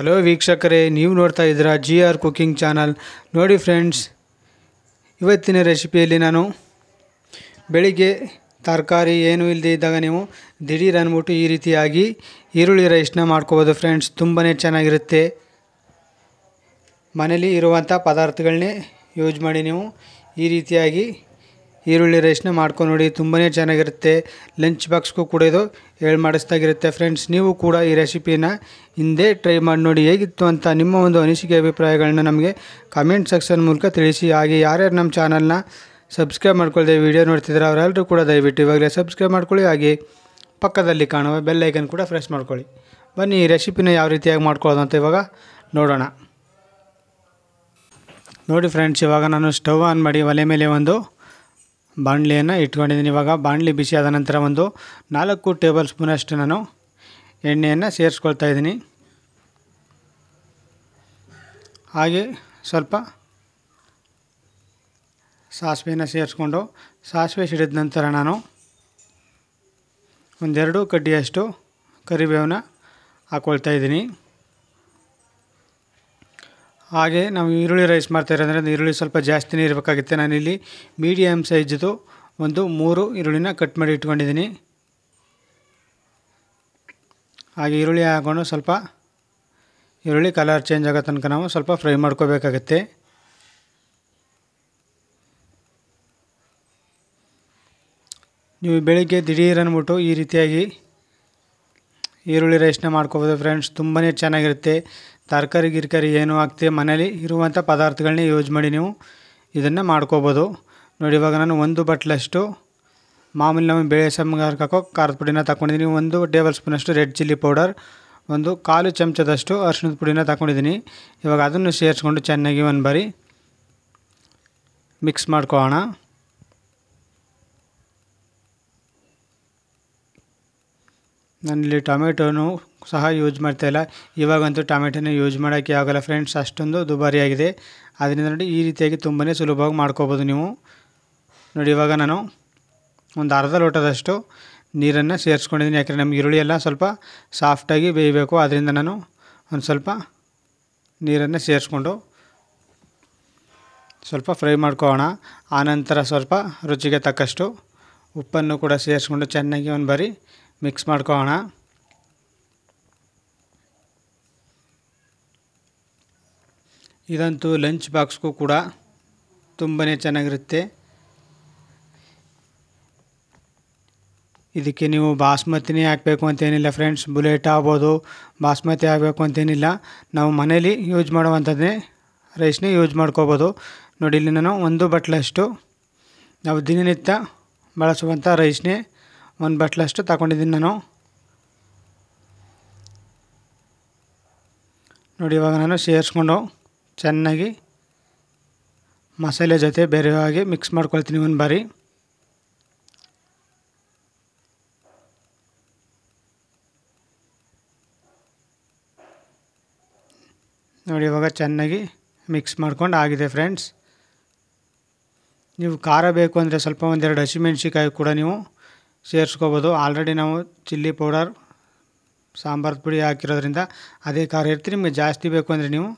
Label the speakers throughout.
Speaker 1: hello ವೀಕ್ಷಕರೇ ನೀವು ನೋಡ್ತಾ ಇದ್ದೀರಾ ಜಿ ಆರ್ ಕುಕಿಂಗ್ ಚಾನಲ್ ನೋಡಿ ಫ್ರೆಂಡ್ಸ್ ಇವತ್ತಿನ ರೆಸಿಪಿಯಲ್ಲಿ ನಾನು ಬೆಳಿಗ್ಗೆ ತರಕಾರಿ ಏನೂ ಇಲ್ಲದೆ ಇದ್ದಾಗ ನೀವು ದಿಢೀರ್ ಅಂದ್ಬಿಟ್ಟು ಈ ರೀತಿಯಾಗಿ ಈರುಳ್ಳಿ ರೈಸ್ನ ಮಾಡ್ಕೋಬೋದು ಫ್ರೆಂಡ್ಸ್ ತುಂಬಾ ಚೆನ್ನಾಗಿರುತ್ತೆ ಮನೇಲಿ ಇರುವಂಥ ಪದಾರ್ಥಗಳನ್ನೇ ಯೂಸ್ ಮಾಡಿ ನೀವು ಈ ರೀತಿಯಾಗಿ ಈರುಳ್ಳಿ ರೈಸ್ನ ಮಾಡ್ಕೊಂಡು ನೋಡಿ ತುಂಬಾ ಚೆನ್ನಾಗಿರುತ್ತೆ ಲಂಚ್ ಬಾಕ್ಸ್ಗೂ ಕೂಡ ಇದು ಹೇಳಿ ಮಾಡಿಸ್ದಾಗಿರುತ್ತೆ ಫ್ರೆಂಡ್ಸ್ ನೀವು ಕೂಡ ಈ ರೆಸಿಪಿನ ಹಿಂದೆ ಟ್ರೈ ಮಾಡಿ ನೋಡಿ ಹೇಗಿತ್ತು ಅಂತ ನಿಮ್ಮ ಒಂದು ಅನಿಸಿಕೆ ಅಭಿಪ್ರಾಯಗಳನ್ನ ನಮಗೆ ಕಮೆಂಟ್ ಸೆಕ್ಷನ್ ಮೂಲಕ ತಿಳಿಸಿ ಹಾಗೆ ಯಾರ್ಯಾರು ನಮ್ಮ ಚಾನಲ್ನ ಸಬ್ಸ್ಕ್ರೈಬ್ ಮಾಡ್ಕೊಳ್ಳದೆ ವಿಡಿಯೋ ನೋಡ್ತಿದ್ದಾರೆ ಅವರೆಲ್ಲರೂ ಕೂಡ ದಯವಿಟ್ಟು ಇವಾಗಲೇ ಸಬ್ಸ್ಕ್ರೈಬ್ ಮಾಡ್ಕೊಳ್ಳಿ ಹಾಗೆ ಪಕ್ಕದಲ್ಲಿ ಕಾಣುವ ಬೆಲ್ಲೈಕನ್ ಕೂಡ ಫ್ರೆಶ್ ಮಾಡ್ಕೊಳ್ಳಿ ಬನ್ನಿ ಈ ರೆಸಿಪಿನ ಯಾವ ರೀತಿಯಾಗಿ ಮಾಡ್ಕೊಳ್ಳೋದು ಅಂತ ಇವಾಗ ನೋಡೋಣ ನೋಡಿ ಫ್ರೆಂಡ್ಸ್ ಇವಾಗ ನಾನು ಸ್ಟವ್ ಆನ್ ಮಾಡಿ ಒಲೆ ಮೇಲೆ ಒಂದು ಬಾಣಲಿಯನ್ನು ಇಟ್ಕೊಂಡಿದ್ದೀನಿ ಇವಾಗ ಬಾಣಲಿ ಬಿಸಿ ಆದ ನಂತರ ಒಂದು ನಾಲ್ಕು ಟೇಬಲ್ ಸ್ಪೂನಷ್ಟು ನಾನು ಎಣ್ಣೆಯನ್ನು ಸೇರಿಸ್ಕೊಳ್ತಾ ಇದ್ದೀನಿ ಹಾಗೆ ಸ್ವಲ್ಪ ಸಾಸಿವೆಯನ್ನು ಸೇರಿಸ್ಕೊಂಡು ಸಾಸಿವೆ ಸಿಡಿದ ನಂತರ ನಾನು ಒಂದೆರಡು ಕಡ್ಡಿಯಷ್ಟು ಕರಿಬೇವನ್ನ ಹಾಕ್ಕೊಳ್ತಾ ಇದ್ದೀನಿ ಹಾಗೆ ನಾವು ಈರುಳ್ಳಿ ರೈಸ್ ಮಾಡ್ತಾಯಿರೋದ್ರಿಂದ ಈರುಳ್ಳಿ ಸ್ವಲ್ಪ ಜಾಸ್ತಿನೇ ಇರಬೇಕಾಗುತ್ತೆ ನಾನಿಲ್ಲಿ ಮೀಡಿಯಮ್ ಸೈಜ್ದು ಒಂದು ಮೂರು ಈರುಳ್ಳಿನ ಕಟ್ ಮಾಡಿ ಇಟ್ಕೊಂಡಿದ್ದೀನಿ ಹಾಗೆ ಈರುಳ್ಳಿ ಹಾಕೊಂಡು ಸ್ವಲ್ಪ ಈರುಳ್ಳಿ ಕಲರ್ ಚೇಂಜ್ ಆಗೋ ತನಕ ನಾವು ಸ್ವಲ್ಪ ಫ್ರೈ ಮಾಡ್ಕೋಬೇಕಾಗತ್ತೆ ನೀವು ಬೆಳಿಗ್ಗೆ ದಿಢೀರ್ ಅಂದ್ಬಿಟ್ಟು ಈ ರೀತಿಯಾಗಿ ಈರುಳ್ಳಿ ರೈಸ್ನ ಮಾಡ್ಕೋಬೋದು ಫ್ರೆಂಡ್ಸ್ ತುಂಬಾ ಚೆನ್ನಾಗಿರುತ್ತೆ ತರಕಾರಿ ಗಿರ್ಕಾರಿ ಏನು ಹಾಕ್ತೀವಿ ಮನೇಲಿ ಇರುವಂಥ ಪದಾರ್ಥಗಳನ್ನೇ ಯೂಸ್ ಮಾಡಿ ನೀವು ಇದನ್ನು ಮಾಡ್ಕೋಬೋದು ನೋಡಿ ಇವಾಗ ನಾನು ಒಂದು ಬಟ್ಲಷ್ಟು ಮಾಮೂಲಿ ನಮ್ಮ ಬೇಳೆ ಸಮ್ಗಾರಕ್ಕೆ ಖಾರದ ಪುಡಿನ ತಗೊಂಡಿದ್ದೀನಿ ಒಂದು ಟೇಬಲ್ ಸ್ಪೂನಷ್ಟು ರೆಡ್ ಚಿಲ್ಲಿ ಪೌಡರ್ ಒಂದು ಕಾಲು ಚಮಚದಷ್ಟು ಅರ್ಶಿಣದ ಪುಡಿನ ತಗೊಂಡಿದ್ದೀನಿ ಇವಾಗ ಅದನ್ನು ಸೇರಿಸ್ಕೊಂಡು ಚೆನ್ನಾಗಿ ಒಂದು ಬಾರಿ ಮಿಕ್ಸ್ ಮಾಡ್ಕೊಳ್ಳೋಣ ನನ್ನಲ್ಲಿ ಟೊಮೆಟೊನು ಸಹ ಯೂಸ್ ಮಾಡ್ತಾಯಿಲ್ಲ ಇವಾಗಂತೂ ಟೊಮೆಟೊನ ಯೂಸ್ ಮಾಡೋಕ್ಕೆ ಆಗೋಲ್ಲ ಫ್ರೆಂಡ್ಸ್ ಅಷ್ಟೊಂದು ದುಬಾರಿಯಾಗಿದೆ ಅದರಿಂದ ನೋಡಿ ಈ ರೀತಿಯಾಗಿ ತುಂಬನೇ ಸುಲಭವಾಗಿ ಮಾಡ್ಕೋಬೋದು ನೀವು ನೋಡಿ ಇವಾಗ ನಾನು ಒಂದು ಅರ್ಧ ಲೋಟದಷ್ಟು ನೀರನ್ನು ಸೇರಿಸ್ಕೊಂಡಿದ್ದೀನಿ ಯಾಕಂದರೆ ನಮ್ಗೆ ಈರುಳ್ಳಿ ಎಲ್ಲ ಸ್ವಲ್ಪ ಸಾಫ್ಟಾಗಿ ಬೇಯಬೇಕು ಅದರಿಂದ ನಾನು ಒಂದು ಸ್ವಲ್ಪ ನೀರನ್ನು ಸೇರಿಸ್ಕೊಂಡು ಸ್ವಲ್ಪ ಫ್ರೈ ಮಾಡ್ಕೋಣ ಆನಂತರ ಸ್ವಲ್ಪ ರುಚಿಗೆ ತಕ್ಕಷ್ಟು ಉಪ್ಪನ್ನು ಕೂಡ ಸೇರಿಸ್ಕೊಂಡು ಚೆನ್ನಾಗಿ ಒಂದು ಬಾರಿ ಮಿಕ್ಸ್ ಮಾಡ್ಕೋಣ ಇದಂತೂ ಲಂಚ್ ಬಾಕ್ಸ್ಗೂ ಕೂಡ ತುಂಬಾ ಚೆನ್ನಾಗಿರುತ್ತೆ ಇದಕ್ಕೆ ನೀವು ಬಾಸ್ಮತಿನೇ ಹಾಕಬೇಕು ಅಂತೇನಿಲ್ಲ ಫ್ರೆಂಡ್ಸ್ ಬುಲೆಟ್ ಆಗ್ಬೋದು ಬಾಸ್ಮತಿ ಆಗಬೇಕು ಅಂತೇನಿಲ್ಲ ನಾವು ಮನೇಲಿ ಯೂಸ್ ಮಾಡುವಂಥದ್ದೇ ರೈಸ್ನೇ ಯೂಸ್ ಮಾಡ್ಕೋಬೋದು ನೋಡಿ ಇಲ್ಲಿ ನಾನು ಒಂದು ಬಟ್ಲಷ್ಟು ನಾವು ದಿನನಿತ್ಯ ಬಳಸುವಂಥ ರೈಸ್ನೇ ಒಂದು ಬಟ್ಲಷ್ಟು ತಗೊಂಡಿದ್ದೀನಿ ನಾನು ನೋಡಿ ಇವಾಗ ನಾನು ಸೇರಿಸ್ಕೊಂಡು ಚೆನ್ನಾಗಿ ಮಸಾಲೆ ಜೊತೆ ಬೇರೆಯಾಗಿ ಮಿಕ್ಸ್ ಮಾಡ್ಕೊಳ್ತೀನಿ ಒಂದು ಬಾರಿ ನೋಡಿ ಇವಾಗ ಚೆನ್ನಾಗಿ ಮಿಕ್ಸ್ ಮಾಡ್ಕೊಂಡು ಆಗಿದೆ ಫ್ರೆಂಡ್ಸ್ ನೀವು ಖಾರ ಬೇಕು ಅಂದರೆ ಸ್ವಲ್ಪ ಒಂದೆರಡು ಹಸಿಮೆಣ್ಸಿಕಾಯಿ ಕೂಡ ನೀವು ಸೇರಿಸ್ಕೋಬೋದು ಆಲ್ರೆಡಿ ನಾವು ಚಿಲ್ಲಿ ಪೌಡರ್ ಸಾಂಬಾರು ಪುಡಿ ಹಾಕಿರೋದ್ರಿಂದ ಅದೇ ಖಾರ ಇರ್ತೀರಿ ನಿಮಗೆ ಜಾಸ್ತಿ ಬೇಕು ಅಂದರೆ ನೀವು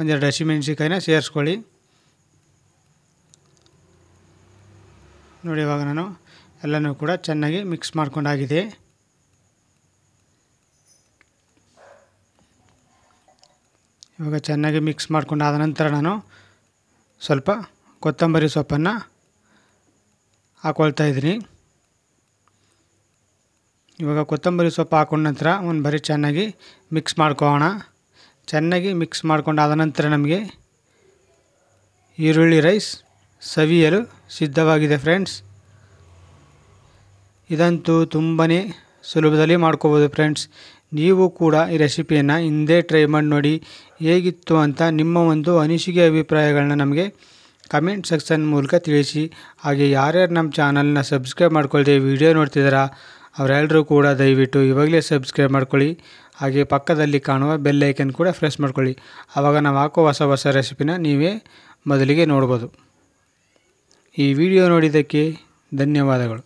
Speaker 1: ಒಂದೆರಡು ಹಸಿಮೆಣ್ಸಿಕಾಯಿನ ಸೇರಿಸ್ಕೊಳ್ಳಿ ನೋಡಿ ಇವಾಗ ನಾನು ಎಲ್ಲನೂ ಕೂಡ ಚೆನ್ನಾಗಿ ಮಿಕ್ಸ್ ಮಾಡ್ಕೊಂಡಾಗಿದೆ ಇವಾಗ ಚೆನ್ನಾಗಿ ಮಿಕ್ಸ್ ಮಾಡ್ಕೊಂಡಾದ ನಂತರ ನಾನು ಸ್ವಲ್ಪ ಕೊತ್ತಂಬರಿ ಸೊಪ್ಪನ್ನು ಹಾಕ್ಕೊಳ್ತಾ ಇದ್ದೀನಿ ಇವಾಗ ಕೊತ್ತಂಬರಿ ಸೊಪ್ಪು ಹಾಕೊಂಡ ನಂತರ ಒಂದು ಬರೀ ಚೆನ್ನಾಗಿ ಮಿಕ್ಸ್ ಮಾಡ್ಕೋಣ ಚೆನ್ನಾಗಿ ಮಿಕ್ಸ್ ಮಾಡ್ಕೊಂಡು ಆದ ನಂತರ ನಮಗೆ ಈರುಳ್ಳಿ ರೈಸ್ ಸವಿಯಲು ಸಿದ್ಧವಾಗಿದೆ ಫ್ರೆಂಡ್ಸ್ ಇದಂತೂ ತುಂಬಾ ಸುಲಭದಲ್ಲಿ ಮಾಡ್ಕೋಬೋದು ಫ್ರೆಂಡ್ಸ್ ನೀವು ಕೂಡ ಈ ರೆಸಿಪಿಯನ್ನು ಹಿಂದೆ ಟ್ರೈ ಮಾಡಿ ನೋಡಿ ಹೇಗಿತ್ತು ಅಂತ ನಿಮ್ಮ ಒಂದು ಅನಿಸಿಕೆ ಅಭಿಪ್ರಾಯಗಳನ್ನ ನಮಗೆ ಕಮೆಂಟ್ ಸೆಕ್ಷನ್ ಮೂಲಕ ತಿಳಿಸಿ ಹಾಗೆ ಯಾರ್ಯಾರು ನಮ್ಮ ಚಾನಲ್ನ ಸಬ್ಸ್ಕ್ರೈಬ್ ಮಾಡ್ಕೊಳ್ತೀವಿ ವಿಡಿಯೋ ನೋಡ್ತಿದ್ದಾರಾ ಅವರೆಲ್ಲರೂ ಕೂಡ ದಯವಿಟ್ಟು ಇವಾಗಲೇ ಸಬ್ಸ್ಕ್ರೈಬ್ ಮಾಡ್ಕೊಳ್ಳಿ ಹಾಗೆ ಪಕ್ಕದಲ್ಲಿ ಕಾಣುವ ಬೆಲ್ ಐಕನ್ ಕೂಡ ಫ್ರೆಶ್ ಮಾಡ್ಕೊಳ್ಳಿ ಆವಾಗ ನಾವು ಹಾಕೋ ಹೊಸ ಹೊಸ ರೆಸಿಪಿನ ನೀವೇ ಮೊದಲಿಗೆ ನೋಡ್ಬೋದು ಈ ವಿಡಿಯೋ ನೋಡಿದ್ದಕ್ಕೆ ಧನ್ಯವಾದಗಳು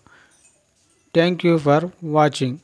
Speaker 1: ಥ್ಯಾಂಕ್ ಯು ಫಾರ್ ವಾಚಿಂಗ್